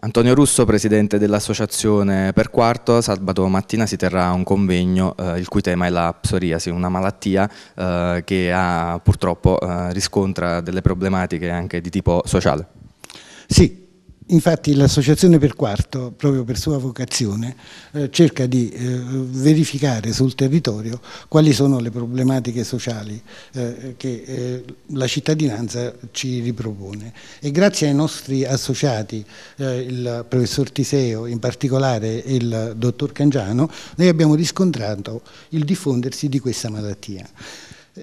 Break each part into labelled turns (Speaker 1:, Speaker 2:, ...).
Speaker 1: Antonio Russo, presidente dell'associazione Per Quarto, sabato mattina si terrà un convegno eh, il cui tema è la psoriasi, una malattia eh, che ha, purtroppo eh, riscontra delle problematiche anche di tipo sociale. Sì, Infatti
Speaker 2: l'associazione per quarto, proprio per sua vocazione, eh, cerca di eh, verificare sul territorio quali sono le problematiche sociali eh, che eh, la cittadinanza ci ripropone. E grazie ai nostri associati, eh, il professor Tiseo in particolare e il dottor Cangiano, noi abbiamo riscontrato il diffondersi di questa malattia.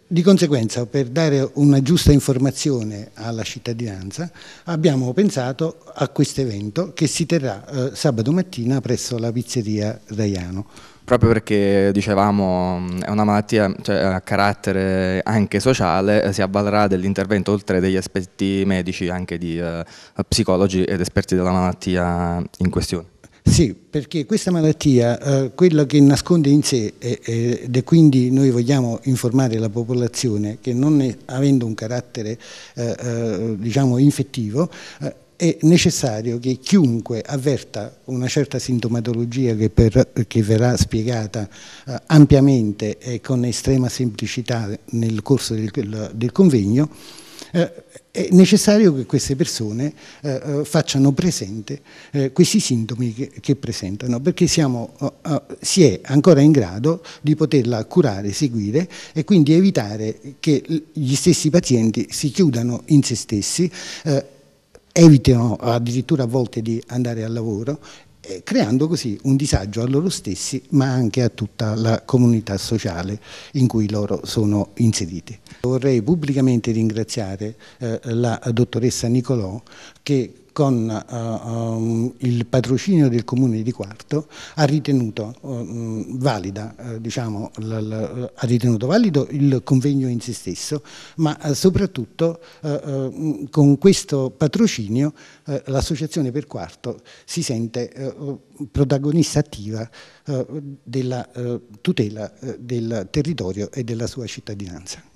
Speaker 2: Di conseguenza, per dare una giusta informazione alla cittadinanza, abbiamo pensato a questo evento che si terrà eh, sabato mattina presso la pizzeria Raiano.
Speaker 1: Proprio perché, dicevamo, è una malattia cioè, a carattere anche sociale, eh, si avvalerà dell'intervento oltre degli aspetti medici anche di eh, psicologi ed esperti della malattia in questione.
Speaker 2: Sì, perché questa malattia, eh, quella che nasconde in sé, eh, ed è quindi noi vogliamo informare la popolazione che non è, avendo un carattere eh, eh, diciamo infettivo, eh, è necessario che chiunque avverta una certa sintomatologia che, per, che verrà spiegata eh, ampiamente e con estrema semplicità nel corso del, del convegno, eh, è necessario che queste persone eh, eh, facciano presente questi sintomi che, che presentano, perché siamo, si è ancora in grado di poterla curare, seguire e quindi evitare che gli stessi pazienti si chiudano in se stessi evitino addirittura a volte di andare al lavoro eh, creando così un disagio a loro stessi ma anche a tutta la comunità sociale in cui loro sono inseriti. Vorrei pubblicamente ringraziare eh, la dottoressa Nicolò che con uh, um, il patrocinio del comune di Quarto ha ritenuto, um, valida, uh, diciamo, ha ritenuto valido il convegno in se stesso, ma uh, soprattutto con questo patrocinio l'associazione per Quarto si sente protagonista attiva della
Speaker 1: tutela del territorio e della sua cittadinanza.